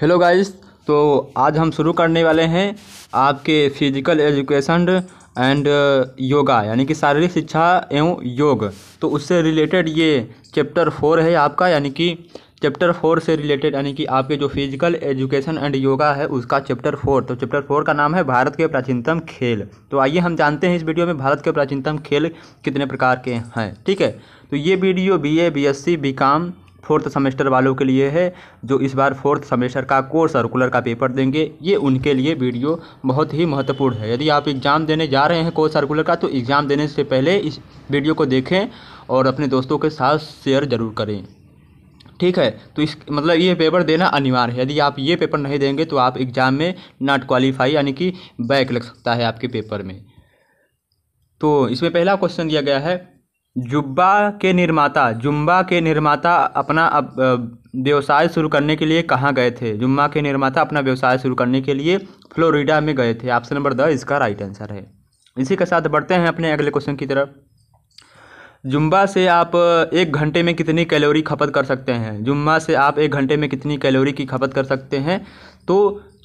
hello guys तो आज हम शुरू करने वाले हैं आपके फिजिकल एजुकेशन एंड योगा यानी कि शारीरिक शिक्षा एवं योग तो उससे रिलेटेड ये चैप्टर फोर है आपका यानी कि चैप्टर फोर से रिलेटेड यानी कि आपके जो फिजिकल एजुकेशन एंड योगा है उसका चैप्टर फोर तो चैप्टर फोर का नाम है भारत के प्राचीनतम खेल तो आइए हम जानते हैं इस वीडियो में भारत के प्राचीनतम खेल कितने प्रकार के हैं ठीक है तो ये video B A B S C B com fourth semester वालों के लिए है जो इस बार फोर्थ सेमेस्टर का कोर्स सर्कुलर का पेपर देंगे ये उनके लिए वीडियो बहुत ही महत्वपूर्ण है यदि आप एग्ज़ाम देने जा रहे हैं कोर्स सर्कुलर का तो एग्ज़ाम देने से पहले इस वीडियो को देखें और अपने दोस्तों के साथ शेयर ज़रूर करें ठीक है तो इस मतलब ये पेपर देना अनिवार्य है यदि आप ये पेपर नहीं देंगे तो आप एग्ज़ाम में नॉट क्वालिफाई यानी कि बैक लग सकता है आपके पेपर में तो इसमें पहला क्वेश्चन दिया गया है जुब्बा के निर्माता जुम्बा के निर्माता अपना व्यवसाय शुरू करने के लिए कहाँ गए थे जुम्बा के निर्माता अपना व्यवसाय शुरू करने के लिए फ्लोरिडा में गए थे ऑप्शन नंबर द इसका राइट आंसर है इसी के साथ बढ़ते हैं अपने अगले क्वेश्चन की तरफ जुम्बा से आप एक घंटे में कितनी कैलोरी खपत कर सकते हैं जुम्बा से आप एक घंटे में कितनी कैलोरी की खपत कर सकते हैं तो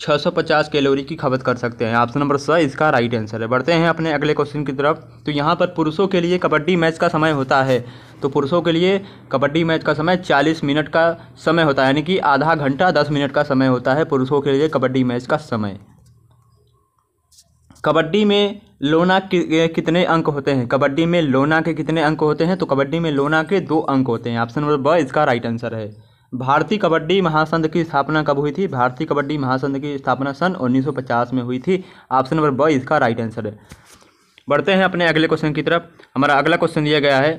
650 कैलोरी की खपत कर सकते हैं ऑप्शन नंबर सौ इसका राइट आंसर है बढ़ते हैं अपने अगले क्वेश्चन की तरफ तो यहाँ पर पुरुषों के लिए कबड्डी मैच का समय होता है तो पुरुषों के लिए कबड्डी मैच का समय 40 मिनट का समय होता है यानी कि आधा घंटा 10 मिनट का समय होता है पुरुषों के लिए कबड्डी मैच का समय कबड्डी में लोना के कितने अंक होते हैं कबड्डी में लोना के कितने अंक होते हैं तो कबड्डी में लोना के दो अंक होते हैं ऑप्शन नंबर ब इसका राइट आंसर है भारतीय कबड्डी महासंघ की स्थापना कब हुई थी भारतीय कबड्डी महासंघ की स्थापना सन 1950 में हुई थी ऑप्शन नंबर ब इसका राइट आंसर है बढ़ते हैं अपने अगले क्वेश्चन की तरफ हमारा अगला क्वेश्चन दिया गया है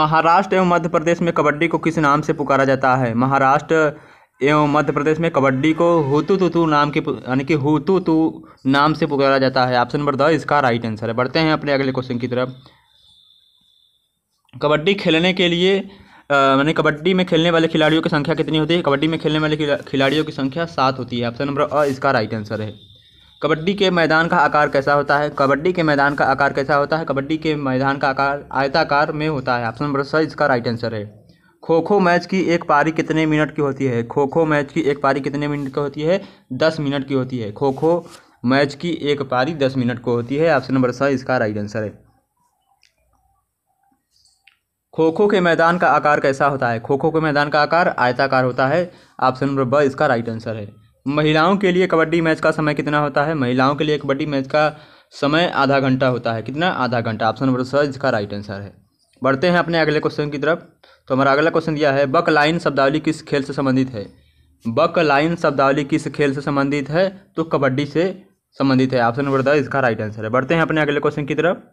महाराष्ट्र एवं मध्य प्रदेश में कबड्डी को किस नाम से पुकारा जाता है महाराष्ट्र एवं मध्य प्रदेश में कबड्डी को हुतु तुतु नाम के यानी कि हुतु तू नाम से पुकारा जाता है ऑप्शन नंबर द इसका राइट आंसर है बढ़ते हैं अपने अगले क्वेश्चन की तरफ कबड्डी खेलने के लिए मैंने कबड्डी में खेलने वाले खिलाड़ियों की संख्या कितनी होती है कबड्डी में खेलने वाले खिलाड़ियों की संख्या सात होती है ऑप्शन नंबर अ इसका राइट आंसर है कबड्डी के मैदान का आकार कैसा होता है कबड्डी के मैदान का आकार कैसा होता है कबड्डी के मैदान का आकार आयताकार में होता है ऑप्शन नंबर स इसका राइट आंसर है खो खो मैच की एक पारी कितने मिनट की होती है खो खो मैच की एक पारी कितने मिनट की होती है दस मिनट की होती है खो खो मैच की एक पारी दस मिनट को होती है ऑप्शन नंबर स इसका राइट आंसर है खो खो के मैदान का आकार कैसा होता है खो खो के मैदान का आकार आयताकार होता है ऑप्शन नंबर ब इसका राइट आंसर है महिलाओं के लिए कबड्डी मैच का समय कितना होता है महिलाओं के लिए कबड्डी मैच का समय आधा घंटा होता है कितना आधा घंटा ऑप्शन नंबर स इसका राइट आंसर है बढ़ते हैं अपने अगले क्वेश्चन की तरफ तो हमारा अगला क्वेश्चन दिया है बक लाइन शब्दावली किस खेल से संबंधित है बक लाइन शब्दावली किस खेल से संबंधित है तो कबड्डी से संबंधित है ऑप्शन नंबर द इसका राइट आंसर है बढ़ते हैं अपने अगले क्वेश्चन की तरफ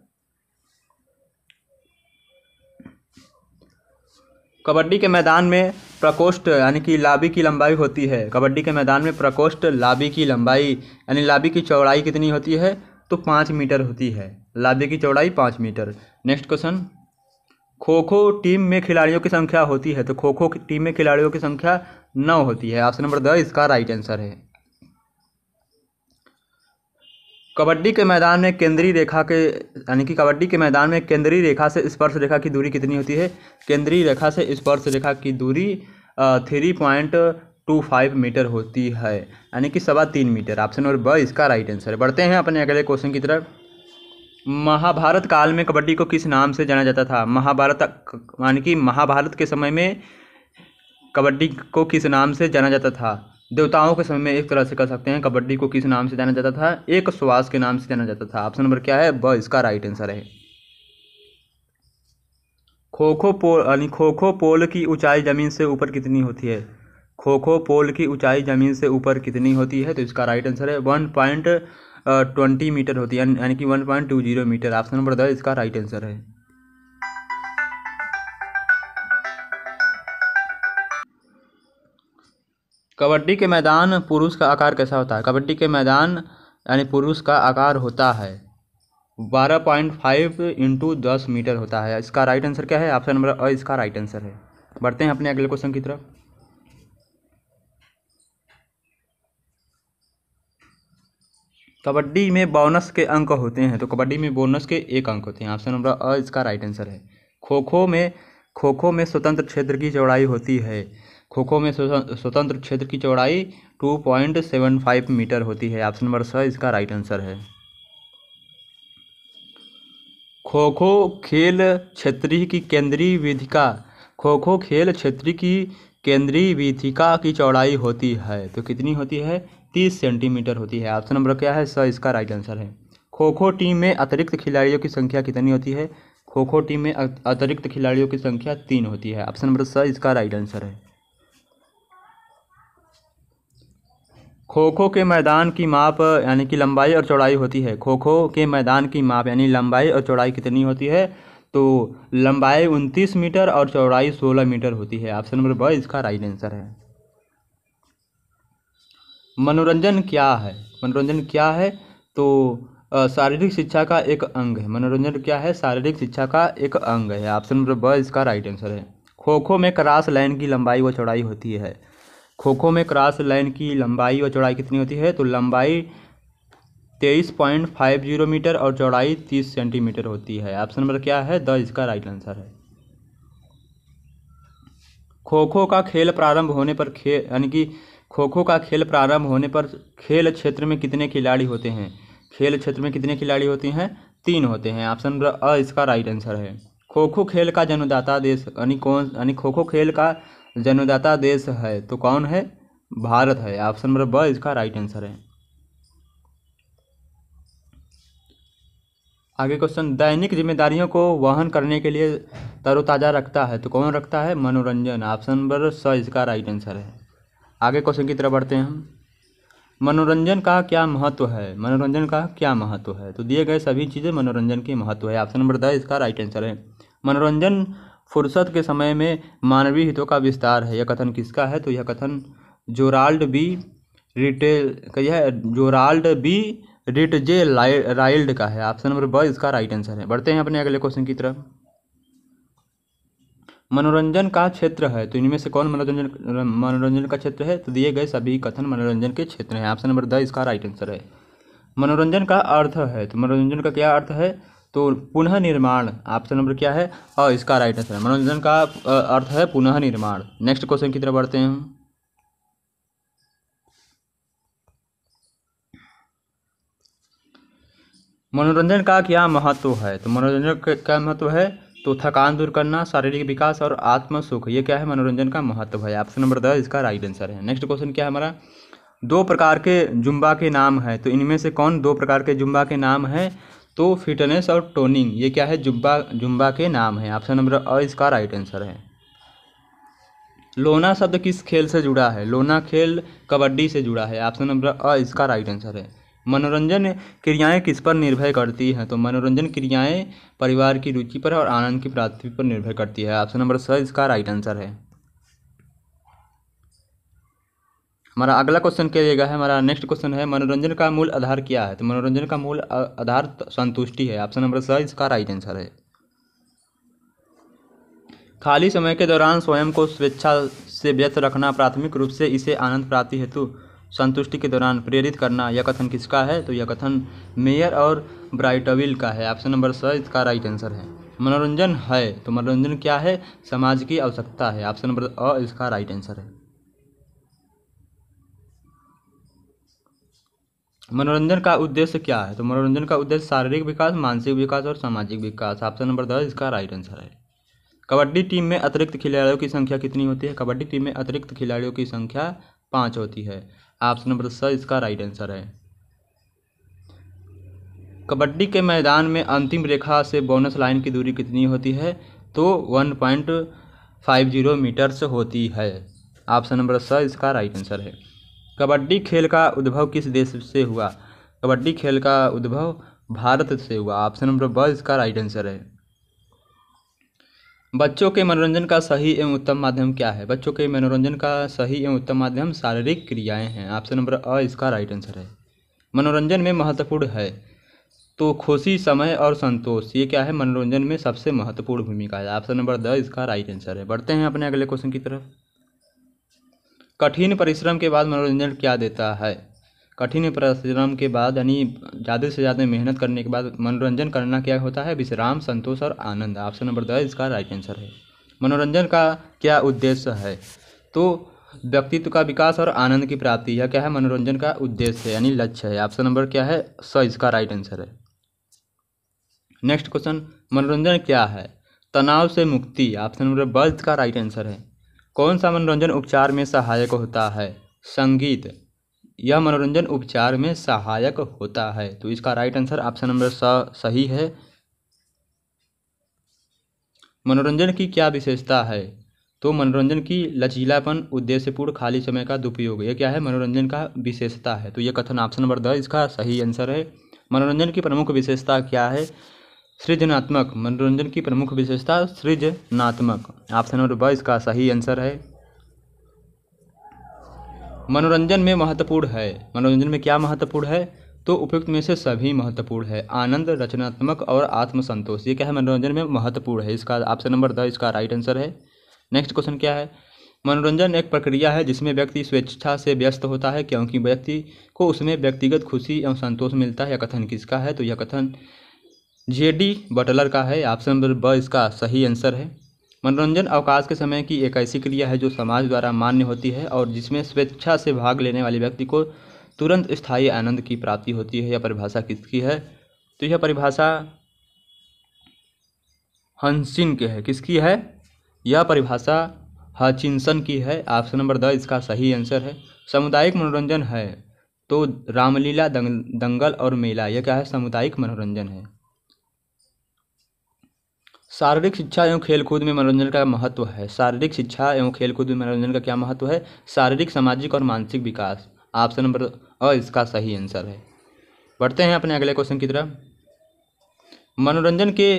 कबड्डी के मैदान में प्रकोष्ठ यानी कि लाबी की लंबाई होती है कबड्डी के मैदान में प्रकोष्ठ लाबी की लंबाई यानी लाबी की चौड़ाई कितनी होती है तो पाँच मीटर होती है लाबी की चौड़ाई पाँच मीटर नेक्स्ट क्वेश्चन खो खो टीम में खिलाड़ियों की संख्या होती है तो खो खो टीम में खिलाड़ियों की संख्या नौ होती है ऑप्शन नंबर द इसका राइट आंसर है कबड्डी के मैदान में केंद्रीय रेखा के यानी कि कबड्डी के मैदान में केंद्रीय रेखा से स्पर्श रेखा की दूरी कितनी होती है केंद्रीय रेखा से स्पर्श रेखा की दूरी three point two five metre होती है यानी कि सवा तीन मीटर ऑप्शन नंबर ब इसका राइट आंसर है बढ़ते हैं अपने अगले क्वेश्चन की तरफ महाभारत काल में कबड्डी को किस नाम से जाना जाता था महाभारत यानी कि महाभारत के समय में कबड्डी को किस नाम से जाना जाता था देवताओं के समय में एक तरह से कह सकते हैं कबड्डी को किस नाम से जाना जाता था एक स्वास के नाम से जाना जाता था ऑप्शन नंबर क्या है ब इसका राइट आंसर है खो खो पोल यानी खो खो पोल की ऊंचाई ज़मीन से ऊपर कितनी होती है खो खो पोल की ऊंचाई ज़मीन से ऊपर कितनी होती है तो इसका राइट आंसर है वन पॉइंट ट्वेंटी मीटर होती है यानी कि one point two zero metre option number दस इसका राइट आंसर है कबड्डी के मैदान पुरुष का आकार कैसा होता है कबड्डी के मैदान यानी पुरुष का आकार होता है बारह पॉइंट फाइव इंटू दस मीटर होता है इसका राइट आंसर क्या है ऑप्शन नंबर अ इसका राइट आंसर है बढ़ते हैं अपने अगले क्वेश्चन की तरफ कबड्डी में बोनस के अंक होते हैं तो कबड्डी में बोनस के एक अंक होते हैं ऑप्शन नंबर अ इसका राइट आंसर है खो खो में खो खो में स्वतंत्र क्षेत्र की चौड़ाई होती है खोखो में स्वतंत्र क्षेत्र की चौड़ाई two point seven five metre होती है ऑप्शन नंबर छः इसका राइट आंसर है खो खो खेल क्षेत्रीय की केंद्रीय विधिका खो खो खेल क्षेत्रीय की केंद्रीय विधिका की चौड़ाई होती है तो कितनी होती है तीस सेंटीमीटर होती है ऑप्शन नंबर क्या है स इसका राइट आंसर है खो खो टीम में अतिरिक्त खिलाड़ियों की संख्या कितनी होती है खो खो टीम में अतिरिक्त खिलाड़ियों की संख्या तीन होती है ऑप्शन नंबर स इसका राइट आंसर है खो खो के मैदान की माप यानी कि लंबाई और चौड़ाई होती है खो खो के मैदान की माप यानी लंबाई और चौड़ाई कितनी होती है तो लंबाई उनतीस मीटर और चौड़ाई सोलह मीटर होती है ऑप्शन नंबर ब इसका राइट आंसर है मनोरंजन क्या है मनोरंजन क्या है तो शारीरिक शिक्षा का एक अंग है मनोरंजन क्या है शारीरिक शिक्षा का एक अंग है ऑप्शन नंबर ब इसका राइट आंसर है खो खो में क्रास लाइन की लंबाई व चौड़ाई होती है खो खो में क्रॉस लाइन की लंबाई और चौड़ाई कितनी होती है तो लंबाई तेईस पॉइंट फाइव जीरो मीटर और चौड़ाई तीस सेंटीमीटर होती है ऑप्शन नंबर क्या है द इसका राइट आंसर है खो खो का खेल प्रारंभ होने पर खेल यानी कि खो खो का खेल प्रारंभ होने पर खेल क्षेत्र में कितने खिलाड़ी होते हैं खेल क्षेत्र में कितने खिलाड़ी होते हैं तीन होते हैं ऑप्शन नंबर अ इसका राइट आंसर है खो खो खेल का जन्मदाता देश यानी कौन यानी खो खो खेल का जन्मदाता देश है तो कौन है भारत है ऑप्शन नंबर ब इसका राइट आंसर है आगे क्वेश्चन दैनिक जिम्मेदारियों को वहन करने के लिए तरोताज़ा रखता है तो कौन रखता है मनोरंजन ऑप्शन नंबर स इसका राइट आंसर है आगे क्वेश्चन की तरफ बढ़ते हैं हम मनोरंजन का क्या महत्व है मनोरंजन का क्या महत्व है तो दिए गए सभी चीज़ें मनोरंजन के महत्व है ऑप्शन नंबर द इसका राइट आंसर है मनोरंजन फुर्सत के समय में मानवीय हितों का विस्तार है यह कथन किसका है तो यह कथन जोराल्ड बी रिटेल का जोराल्ड बी रिटजे राइल्ड का है ऑप्शन नंबर ब इसका राइट आंसर है बढ़ते हैं अपने अगले क्वेश्चन की तरफ मनोरंजन का क्षेत्र है तो इनमें से कौन मनोरंजन मनोरंजन का क्षेत्र है तो दिए गए सभी कथन मनोरंजन के क्षेत्र हैं ऑप्शन नंबर द इसका राइट आंसर है मनोरंजन का अर्थ है तो मनोरंजन का क्या अर्थ है तो पुनः निर्माण ऑप्शन नंबर क्या है और इसका राइट आंसर है मनोरंजन का अर्थ है पुनः निर्माण नेक्स्ट क्वेश्चन की तरफ बढ़ते हैं मनोरंजन का क्या महत्व है तो मनोरंजन का महत्व है तो थकान दूर करना शारीरिक विकास और आत्म सुख ये क्या है मनोरंजन का महत्व है ऑप्शन नंबर दस इसका राइट आंसर है नेक्स्ट क्वेश्चन क्या है हमारा दो प्रकार के जुम्बा के नाम है तो इनमें से कौन दो प्रकार के जुम्बा के नाम है तो फिटनेस और टोनिंग ये क्या है जुम्बा जुम्बा के नाम है ऑप्शन नंबर अ इसका राइट आंसर है लोना शब्द किस खेल से जुड़ा है लोना खेल कबड्डी से जुड़ा है ऑप्शन नंबर अ इसका राइट आंसर है मनोरंजन क्रियाएं किस पर निर्भर करती हैं तो मनोरंजन क्रियाएं परिवार की रुचि पर और आनंद की प्राप्ति पर निर्भर करती है ऑप्शन नंबर स इसका राइट आंसर है हमारा अगला क्वेश्चन करिएगा है हमारा नेक्स्ट क्वेश्चन है मनोरंजन का मूल आधार क्या है तो मनोरंजन का मूल आधार संतुष्टि है ऑप्शन नंबर स इसका राइट आंसर है खाली समय के दौरान स्वयं को स्वेच्छा से व्यस्त रखना प्राथमिक रूप से इसे आनंद प्राप्ति हेतु संतुष्टि के दौरान प्रेरित करना यह कथन किसका है तो यह कथन मेयर और ब्राइटविल का है ऑप्शन नंबर स इसका राइट आंसर है मनोरंजन है तो मनोरंजन क्या है समाज की आवश्यकता है ऑप्शन नंबर अ इसका राइट आंसर है मनोरंजन का उद्देश्य क्या है तो मनोरंजन का उद्देश्य शारीरिक विकास मानसिक विकास और सामाजिक विकास ऑप्शन नंबर दस इसका राइट आंसर है कबड्डी टीम में अतिरिक्त खिलाड़ियों की संख्या कितनी होती है कबड्डी टीम में अतिरिक्त खिलाड़ियों की संख्या पाँच होती है ऑप्शन नंबर स इसका राइट आंसर है कबड्डी के मैदान में अंतिम रेखा से बोनस लाइन की दूरी कितनी होती है तो one point five zero metres होती है ऑप्शन नंबर स इसका राइट आंसर है कबड्डी खेल का उद्भव किस देश से हुआ कबड्डी खेल का उद्भव भारत से हुआ ऑप्शन नंबर ब इसका राइट आंसर है बच्चों के मनोरंजन का सही एवं उत्तम माध्यम क्या है बच्चों के मनोरंजन का सही एवं उत्तम माध्यम शारीरिक क्रियाएं हैं ऑप्शन नंबर अ इसका राइट आंसर है मनोरंजन में महत्वपूर्ण है तो खुशी समय और संतोष ये क्या है मनोरंजन में सबसे महत्वपूर्ण भूमिका है ऑप्शन नंबर द इसका राइट आंसर है बढ़ते हैं अपने अगले क्वेश्चन की तरफ कठिन परिश्रम के बाद मनोरंजन क्या देता है कठिन परिश्रम के बाद यानी ज़्यादा से ज़्यादा मेहनत करने के बाद मनोरंजन करना क्या होता है विश्राम संतोष और आनंद ऑप्शन नंबर दस इसका राइट आंसर है मनोरंजन का क्या उद्देश्य है तो व्यक्तित्व का विकास और आनंद की प्राप्ति यह क्या है मनोरंजन का उद्देश्य है यानी लक्ष्य है ऑप्शन नंबर क्या है स इसका राइट आंसर है नेक्स्ट क्वेश्चन मनोरंजन क्या है तनाव से मुक्ति ऑप्शन नंबर ब इसका राइट आंसर है कौन सा मनोरंजन उपचार में सहायक होता है संगीत यह मनोरंजन उपचार में सहायक होता है तो इसका राइट आंसर ऑप्शन नंबर स सही है मनोरंजन की क्या विशेषता है तो मनोरंजन की लचीलापन उद्देश्यपूर्ण खाली समय का दुरुपयोग यह क्या है मनोरंजन का विशेषता है तो यह कथन ऑप्शन नंबर द इसका सही आंसर है मनोरंजन की प्रमुख विशेषता क्या है सृजनात्मक मनोरंजन की प्रमुख विशेषता सृजनात्मक ऑप्शन नंबर ब इसका सही आंसर है मनोरंजन में महत्वपूर्ण है मनोरंजन में क्या महत्वपूर्ण है तो उपयुक्त में से सभी महत्वपूर्ण है आनंद रचनात्मक और आत्मसंतोष ये क्या है मनोरंजन में महत्वपूर्ण है इसका ऑप्शन नंबर द इसका राइट आंसर है नेक्स्ट क्वेश्चन क्या है मनोरंजन एक प्रक्रिया है जिसमें व्यक्ति स्वेच्छा से व्यस्त होता है क्योंकि व्यक्ति को उसमें व्यक्तिगत खुशी एवं संतोष मिलता है यह कथन किसका है तो यह कथन जे डी बटलर का है ऑप्शन नंबर ब इसका सही आंसर है मनोरंजन अवकाश के समय की एक ऐसी क्रिया है जो समाज द्वारा मान्य होती है और जिसमें स्वेच्छा से भाग लेने वाले व्यक्ति को तुरंत स्थायी आनंद की प्राप्ति होती है यह परिभाषा किसकी है तो यह परिभाषा हंसिन की है किसकी है यह परिभाषा हचिनसन की है ऑप्शन नंबर द इसका सही आंसर है सामुदायिक मनोरंजन है तो रामलीला दंग दंगल और मेला यह क्या है सामुदायिक मनोरंजन है शारीरिक शिक्षा एवं खेलकूद में मनोरंजन का महत्व है शारीरिक शिक्षा एवं खेलकूद में मनोरंजन का क्या महत्व है शारीरिक सामाजिक और मानसिक विकास ऑप्शन नंबर अ इसका सही आंसर है बढ़ते हैं अपने अगले क्वेश्चन की तरफ मनोरंजन के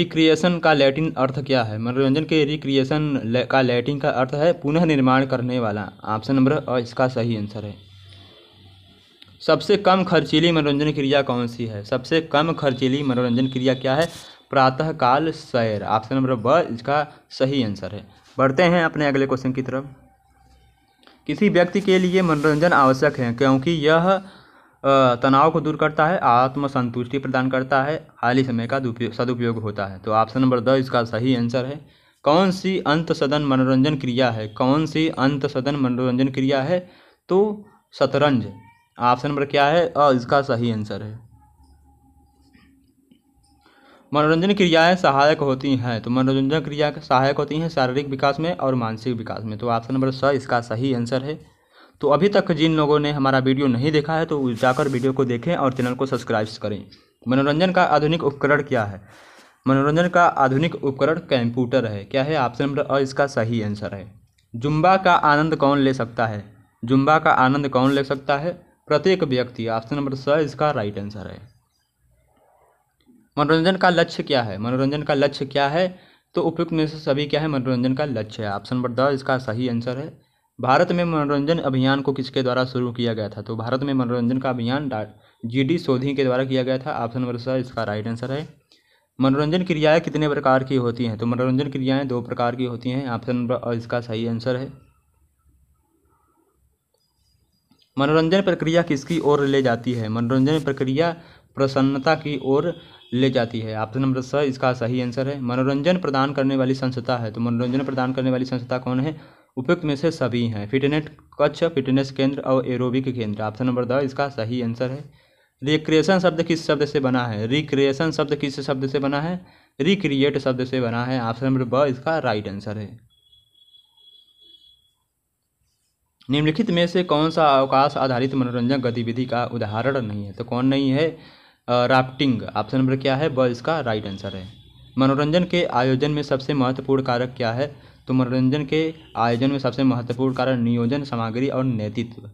रिक्रिएशन का लैटिन अर्थ क्या है मनोरंजन के रिक्रिएशन का लैटिन का अर्थ है पुनः निर्माण करने वाला ऑप्शन नंबर अ इसका सही आंसर है सबसे कम खर्चीली मनोरंजन क्रिया कौन सी है सबसे कम खर्चीली मनोरंजन क्रिया क्या है प्रातःकाल सैर ऑप्शन नंबर ब इसका सही आंसर है बढ़ते हैं अपने अगले क्वेश्चन की तरफ किसी व्यक्ति के लिए मनोरंजन आवश्यक है क्योंकि यह तनाव को दूर करता है आत्मसंतुष्टि प्रदान करता है खाली समय का सदुपयोग होता है तो ऑप्शन नंबर द इसका सही आंसर है कौन सी अंत सदन मनोरंजन क्रिया है कौन सी अंत सदन मनोरंजन क्रिया है तो शतरंज ऑप्शन नंबर क्या है और इसका सही आंसर है मनोरंजन क्रियाएं सहायक होती हैं तो मनोरंजन क्रिया सहायक होती हैं शारीरिक विकास में और मानसिक विकास में तो ऑप्शन नंबर स इसका सही आंसर है तो अभी तक जिन लोगों ने हमारा वीडियो नहीं देखा है तो जाकर वीडियो को देखें और चैनल को सब्सक्राइब करें मनोरंजन का आधुनिक उपकरण क्या है मनोरंजन का आधुनिक उपकरण कंप्यूटर है क्या है ऑप्शन नंबर अ इसका सही आंसर है जुम्बा का आनंद कौन ले सकता है जुम्बा का आनंद कौन ले सकता है प्रत्येक व्यक्ति ऑप्शन नंबर स इसका राइट आंसर है मनोरंजन का लक्ष्य क्या है मनोरंजन का लक्ष्य क्या है तो उपयुक्त में से सभी क्या है मनोरंजन का लक्ष्य है ऑप्शन नंबर द इसका सही आंसर है भारत में मनोरंजन अभियान को किसके द्वारा शुरू किया गया था तो भारत में मनोरंजन का अभियान जी डी सोधी के द्वारा किया गया था ऑप्शन नंबर सर इसका राइट आंसर है मनोरंजन क्रियाएं कितने प्रकार की होती हैं तो मनोरंजन क्रियाएं दो प्रकार की होती हैं ऑप्शन नंबर और इसका सही आंसर है मनोरंजन प्रक्रिया किसकी ओर ले जाती है मनोरंजन प्रक्रिया प्रसन्नता की ओर ले जाती है ऑप्शन नंबर स इसका सही आंसर है मनोरंजन प्रदान करने वाली संस्था है तो मनोरंजन प्रदान करने वाली संस्था कौन है उपयुक्त में से सभी हैं फिटनेस कच्छ फिटनेस केंद्र और एरोबिक केंद्र ऑप्शन नंबर द इसका सही आंसर है रिक्रिएशन शब्द किस शब्द से बना है रिक्रिएशन शब्द किस शब्द से बना है रिक्रिएट शब्द से बना है ऑप्शन नंबर ब इसका राइट आंसर है निम्नलिखित में से कौन सा अवकाश आधारित मनोरंजन गतिविधि का उदाहरण नहीं है तो कौन नहीं है राफ्टिंग ऑप्शन नंबर क्या है वह इसका राइट आंसर है मनोरंजन के आयोजन में सबसे महत्वपूर्ण कारक क्या है तो मनोरंजन के आयोजन में सबसे महत्वपूर्ण कारण नियोजन सामग्री और नेतृत्व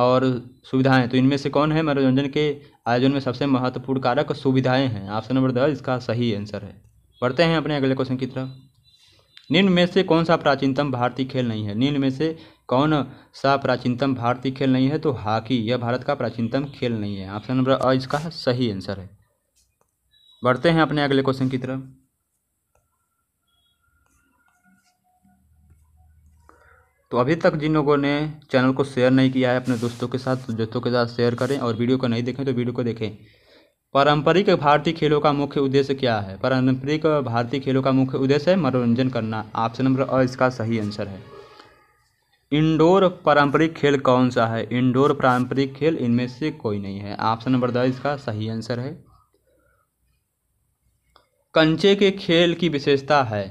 और सुविधाएं तो इनमें से कौन है मनोरंजन के आयोजन में सबसे महत्वपूर्ण कारक सुविधाएं हैं ऑप्शन नंबर दस इसका सही आंसर है पढ़ते हैं अपने अगले क्वेश्चन की तरफ निम्न में से कौन सा प्राचीनतम भारतीय खेल नहीं है निम्न में से कौन सा प्राचीनतम भारतीय खेल नहीं है तो हॉकी यह भारत का प्राचीनतम खेल नहीं है ऑप्शन नंबर अ इसका सही आंसर है बढ़ते हैं अपने अगले क्वेश्चन की तरफ तो अभी तक जिन लोगों ने चैनल को शेयर नहीं किया है अपने दोस्तों के साथ तो दोस्तों के साथ शेयर करें और वीडियो को नहीं देखें तो वीडियो को देखें पारंपरिक भारतीय खेलों का मुख्य उद्देश्य क्या है पारंपरिक भारतीय खेलों का मुख्य उद्देश्य है मनोरंजन करना ऑप्शन नंबर अ इसका सही आंसर है इंडोर पारंपरिक खेल कौन सा है इंडोर पारंपरिक खेल इनमें से कोई नहीं है ऑप्शन नंबर दस इसका सही आंसर है कंचे के खेल की विशेषता है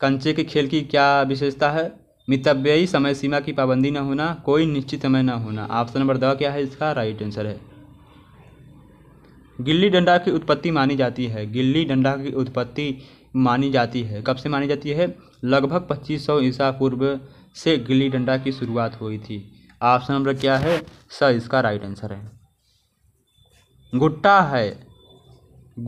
कंचे के खेल की क्या विशेषता है मितव्ययी समय सीमा की पाबंदी न होना कोई निश्चित समय न होना ऑप्शन नंबर द क्या है इसका राइट आंसर है गिल्ली डंडा की उत्पत्ति मानी जाती है गिल्ली डंडा की उत्पत्ति मानी जाती है कब से मानी जाती है लगभग 2500 ईसा पूर्व से गिल्ली डंडा की शुरुआत हुई थी ऑप्शन नंबर क्या है स इसका राइट आंसर है गुट्टा है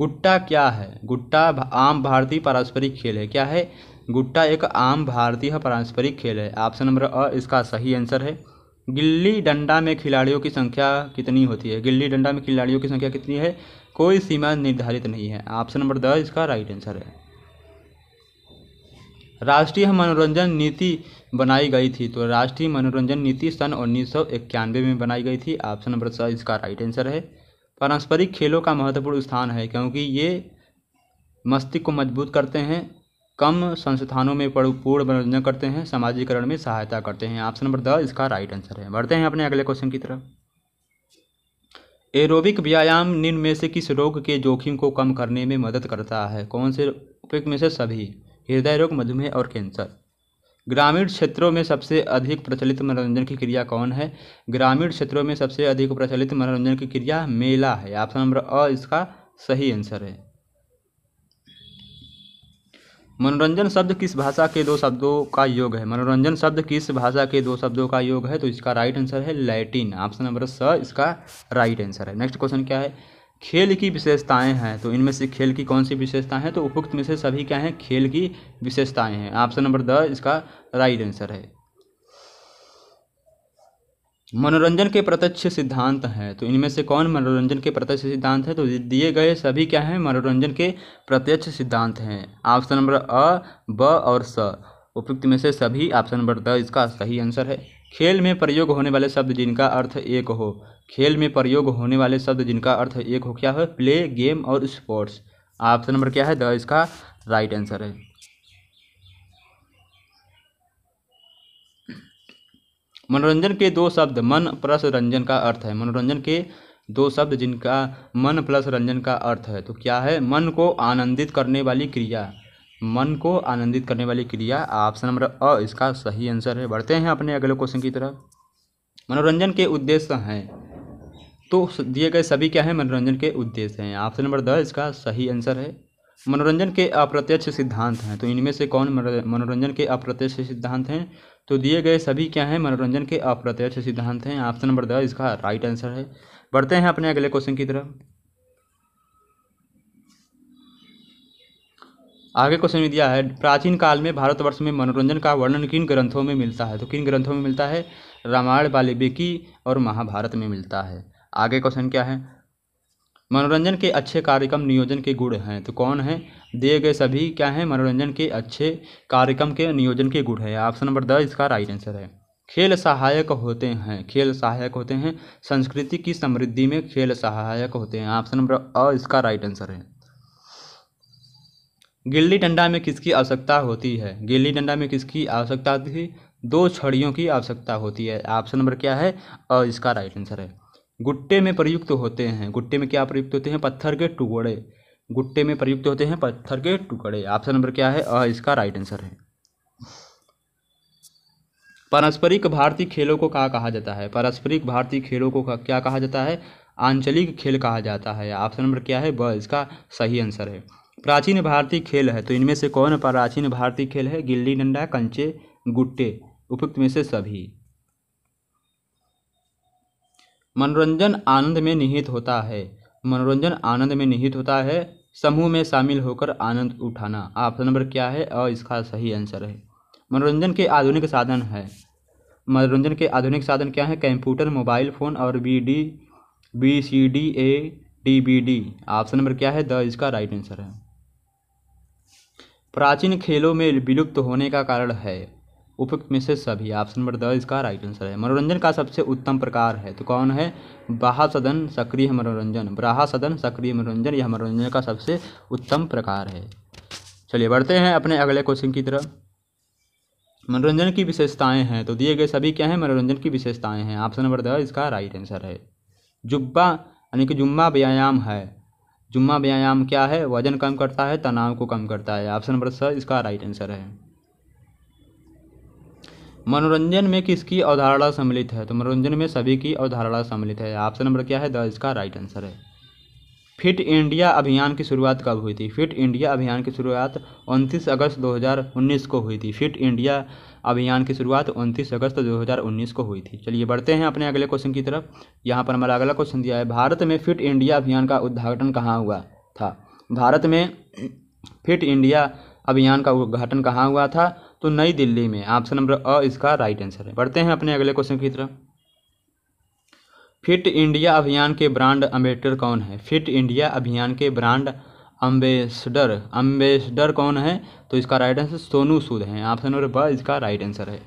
गुट्टा क्या है गुट्टा आम भारतीय पारस्परिक खेल है क्या है गुट्टा एक आम भारतीय पारस्परिक खेल है ऑप्शन नंबर अ इसका सही आंसर है गिल्ली डंडा में खिलाड़ियों की संख्या कितनी होती है गिल्ली डंडा में खिलाड़ियों की संख्या कितनी है कोई सीमा निर्धारित नहीं है ऑप्शन नंबर द इसका राइट आंसर है राष्ट्रीय मनोरंजन नीति बनाई गई थी तो राष्ट्रीय मनोरंजन नीति सन उन्नीस में बनाई गई थी ऑप्शन नंबर स इसका राइट आंसर है पारस्परिक खेलों का महत्वपूर्ण स्थान है क्योंकि ये मस्तिष्क को मजबूत करते हैं कम संस्थानों में पूर्ण मनोरंजन करते हैं सामाजिकरण में सहायता करते हैं ऑप्शन नंबर द इसका राइट आंसर है बढ़ते हैं अपने अगले क्वेश्चन की तरफ एरोबिक व्यायाम निम्न में से किस रोग के जोखिम को कम करने में मदद करता है कौन से उपयुक्त में से सभी हृदय रोग मधुमेह और कैंसर ग्रामीण क्षेत्रों में सबसे अधिक प्रचलित मनोरंजन की क्रिया कौन है ग्रामीण क्षेत्रों में सबसे अधिक प्रचलित मनोरंजन की क्रिया मेला है ऑप्शन नंबर अ इसका सही आंसर है मनोरंजन शब्द किस भाषा के दो शब्दों का योग है मनोरंजन शब्द किस भाषा के दो शब्दों का योग है तो इसका राइट आंसर है लैटिन ऑप्शन नंबर स इसका राइट आंसर है नेक्स्ट क्वेश्चन क्या है खेल की विशेषताएं हैं तो इनमें से खेल की कौन सी विशेषताएं हैं तो उपयुक्त में से सभी क्या हैं खेल की विशेषताएं हैं ऑप्शन नंबर द इसका राइट आंसर है मनोरंजन के प्रत्यक्ष सिद्धांत हैं तो इनमें से कौन मनोरंजन के प्रत्यक्ष सिद्धांत है तो दिए गए सभी क्या हैं मनोरंजन के प्रत्यक्ष सिद्धांत हैं ऑप्शन नंबर अ ब और स उपयुक्त में से सभी ऑप्शन नंबर द इसका सही आंसर है खेल में प्रयोग होने वाले शब्द जिनका अर्थ एक हो खेल में प्रयोग होने वाले शब्द जिनका अर्थ एक हो क्या है प्ले गेम और स्पोर्ट्स ऑप्शन नंबर क्या है द इसका राइट आंसर है मनोरंजन के दो शब्द मन प्लस रंजन का अर्थ है मनोरंजन के दो शब्द जिनका मन प्लस रंजन का अर्थ है तो क्या है मन को आनंदित करने वाली क्रिया मन को आनंदित करने वाली क्रिया ऑप्शन नंबर अ इसका सही आंसर है बढ़ते हैं अपने अगले क्वेश्चन की तरफ मनोरंजन के उद्देश्य हैं तो दिए गए सभी क्या हैं मनोरंजन के उद्देश्य हैं ऑप्शन नंबर द इसका सही आंसर है मनोरंजन के अप्रत्यक्ष सिद्धांत हैं तो इनमें से कौन मनोरंजन के अप्रत्यक्ष सिद्धांत हैं तो दिए गए सभी क्या हैं मनोरंजन के अप्रत्यक्ष सिद्धांत हैं ऑप्शन नंबर द इसका राइट आंसर है बढ़ते हैं अपने अगले क्वेश्चन की तरफ आगे क्वेश्चन में दिया है प्राचीन काल में भारतवर्ष में मनोरंजन का वर्णन किन ग्रंथों में मिलता है तो किन ग्रंथों में मिलता है रामायण वाल्मीकि और महाभारत में मिलता है आगे क्वेश्चन क्या है मनोरंजन के अच्छे कार्यक्रम नियोजन के गुण हैं तो कौन है दिए गए सभी क्या हैं मनोरंजन के अच्छे कार्यक्रम के नियोजन के गुण है ऑप्शन नंबर दस इसका राइट आंसर है खेल सहायक होते हैं खेल सहायक होते हैं संस्कृति की समृद्धि में खेल सहायक होते हैं ऑप्शन नंबर अ इसका राइट आंसर है गिल्ली डंडा में किसकी आवश्यकता होती है गिल्ली डंडा में किसकी आवश्यकता होती है दो छड़ियों की आवश्यकता होती है ऑप्शन नंबर क्या है और इसका राइट आंसर है गुट्टे में प्रयुक्त होते हैं गुट्टे में क्या प्रयुक्त होते हैं पत्थर के टुकड़े गुट्टे में प्रयुक्त होते हैं पत्थर के टुकड़े ऑप्शन नंबर क्या है और इसका राइट आंसर है पारस्परिक भारतीय खेलों को कहा कहा जाता है पारस्परिक भारतीय खेलों को क्या कहा जाता है आंचलिक खेल कहा जाता है ऑप्शन नंबर क्या है ब इसका सही आंसर है प्राचीन भारतीय खेल है तो इनमें से कौन प्राचीन भारतीय खेल है गिल्ली डंडा कंचे गुट्टे उपयुक्त में से सभी मनोरंजन आनंद में निहित होता है मनोरंजन आनंद में निहित होता है समूह में शामिल होकर आनंद उठाना ऑप्शन नंबर क्या है और इसका सही आंसर है मनोरंजन के आधुनिक साधन है मनोरंजन के आधुनिक साधन क्या है कंप्यूटर मोबाइल फ़ोन और B D B C D A D B D option number क्या है द इसका राइट आंसर है प्राचीन खेलों में विलुप्त होने का कारण है उपयुक्त में से सभी ऑप्शन नंबर द इसका राइट आंसर है मनोरंजन का सबसे उत्तम प्रकार है तो कौन है बाहा सदन सक्रिय मनोरंजन ब्राहा सदन सक्रिय मनोरंजन यह मनोरंजन का सबसे उत्तम प्रकार है चलिए बढ़ते हैं अपने अगले क्वेश्चन की तरफ मनोरंजन की विशेषताएं हैं तो दिए गए सभी क्या हैं मनोरंजन की विशेषताएं हैं ऑप्शन नंबर द इसका राइट आंसर है जुब्बा यानी कि जुम्मा व्यायाम है जुम्मा व्यायाम क्या है वजन कम करता है तनाव को कम करता है ऑप्शन नंबर स इसका राइट आंसर है मनोरंजन में किसकी अवधारणा सम्मिलित है तो मनोरंजन में सभी की अवधारणा सम्मिलित है ऑप्शन नंबर क्या है द इसका राइट आंसर है फिट इंडिया अभियान की शुरुआत कब हुई थी फिट इंडिया अभियान की शुरुआत 29 अगस्त 2019 को हुई थी फिट इंडिया अभियान की शुरुआत 29 अगस्त 2019 को हुई थी चलिए बढ़ते हैं अपने अगले क्वेश्चन की तरफ यहाँ पर हमारा अगला क्वेश्चन दिया है भारत में फिट इंडिया अभियान का उद्घाटन कहाँ हुआ था भारत में फिट इंडिया अभियान का उद्घाटन कहाँ हुआ था तो नई दिल्ली में ऑप्शन नंबर अ इसका राइट आंसर है बढ़ते हैं अपने अगले क्वेश्चन की तरफ फिट इंडिया अभियान के ब्रांड अम्बेडर कौन है फिट इंडिया अभियान के ब्रांड अम्बेसडर अम्बेसडर कौन है तो इसका राइट आंसर सोनू सूद है ऑप्शन नंबर ब इसका राइट आंसर है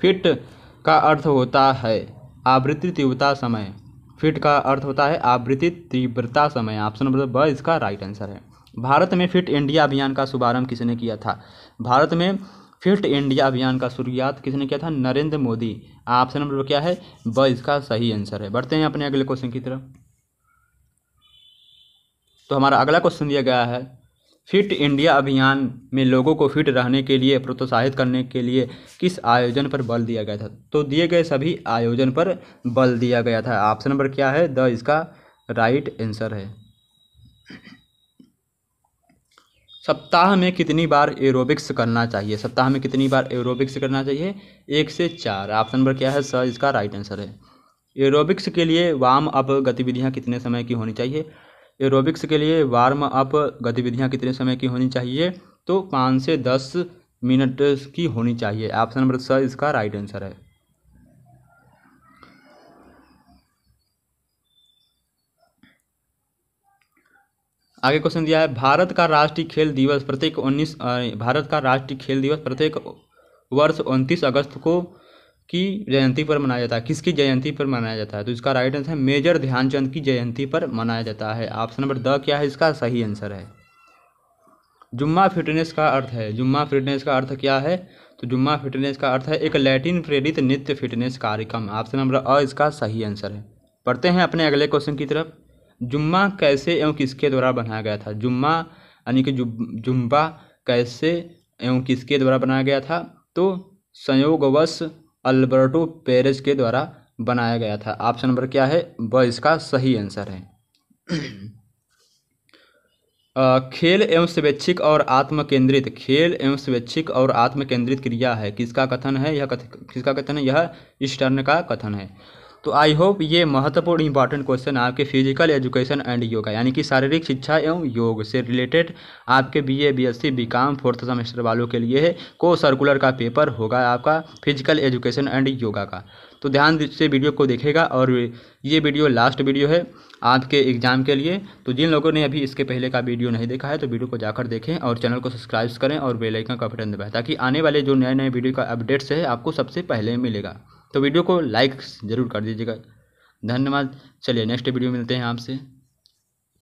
फिट का अर्थ होता है आवृत्ति तीव्रता समय फिट का अर्थ होता है आवृत्ति तीव्रता समय ऑप्शन नंबर ब इसका राइट आंसर है भारत में फिट इंडिया अभियान का शुभारंभ किसने किया था भारत में फिट इंडिया अभियान का शुरुआत किसने किया था नरेंद्र मोदी ऑप्शन नंबर क्या है ब इसका सही आंसर है बढ़ते हैं अपने अगले क्वेश्चन की तरफ तो हमारा अगला क्वेश्चन दिया गया है फिट इंडिया अभियान में लोगों को फिट रहने के लिए प्रोत्साहित करने के लिए किस आयोजन पर बल दिया गया था तो दिए गए सभी आयोजन पर बल दिया गया था ऑप्शन नंबर क्या है द इसका राइट आंसर है सप्ताह में कितनी बार एरोबिक्स करना चाहिए सप्ताह में कितनी बार एरोबिक्स करना चाहिए एक से चार ऑप्शन नंबर क्या है सर इसका राइट आंसर है एरोबिक्स के लिए वार्म अप गतिविधियाँ कितने समय की होनी चाहिए एरोबिक्स के लिए वार्म अप गतिविधियाँ कितने समय की होनी चाहिए तो पाँच से दस मिनट की होनी चाहिए ऑप्शन नंबर सर इसका राइट आंसर है आगे क्वेश्चन दिया है भारत का राष्ट्रीय खेल दिवस प्रत्येक उन्नीस भारत का राष्ट्रीय खेल दिवस प्रत्येक वर्ष उनतीस अगस्त को की जयंती पर मनाया जाता है किसकी जयंती पर मनाया जाता है तो इसका राइट आंसर है मेजर ध्यानचंद की जयंती पर मनाया जाता है ऑप्शन नंबर द क्या है इसका सही आंसर है जुम्मा फिटनेस का अर्थ है जुम्मा फिटनेस का अर्थ क्या है तो जुम्मा फिटनेस का अर्थ है एक लैटिन प्रेरित नित्य फिटनेस कार्यक्रम ऑप्शन नंबर अ इसका सही आंसर है पढ़ते हैं अपने अगले क्वेश्चन की तरफ जुम्मा कैसे एवं किसके द्वारा बनाया गया था जुम्मा यानी कि जुम्बा कैसे एवं किसके द्वारा बनाया गया था तो संयोगवश अल्बर्टो पेरेज के द्वारा बनाया गया था ऑप्शन नंबर क्या है ब इसका सही आंसर है खेल एवं स्वैच्छिक और आत्म केंद्रित खेल एवं स्वैच्छिक और आत्म केंद्रित क्रिया है किसका कथन है यह कथ, किसका कथन है यह स्टर्न का कथन है तो आई होप ये महत्वपूर्ण इंपॉर्टेंट क्वेश्चन आपके फिजिकल एजुकेशन एंड योगा यानी कि शारीरिक शिक्षा एवं योग से रिलेटेड आपके B A B S C B com fourth semester वालों के लिए है को सर्कुलर का पेपर होगा आपका फिजिकल एजुकेशन एंड योगा का तो ध्यान से वीडियो को देखेगा और ये वीडियो लास्ट वीडियो है आपके एग्जाम के लिए तो जिन लोगों ने अभी इसके पहले का वीडियो नहीं देखा है तो वीडियो को जाकर देखें और चैनल को सब्सक्राइब करें और बेलाइकन का बटन दबाएं ताकि आने वाले जो नए नए वीडियो का अपडेट्स है आपको सबसे पहले मिलेगा तो वीडियो को लाइक ज़रूर कर दीजिएगा धन्यवाद चलिए नेक्स्ट वीडियो मिलते हैं आपसे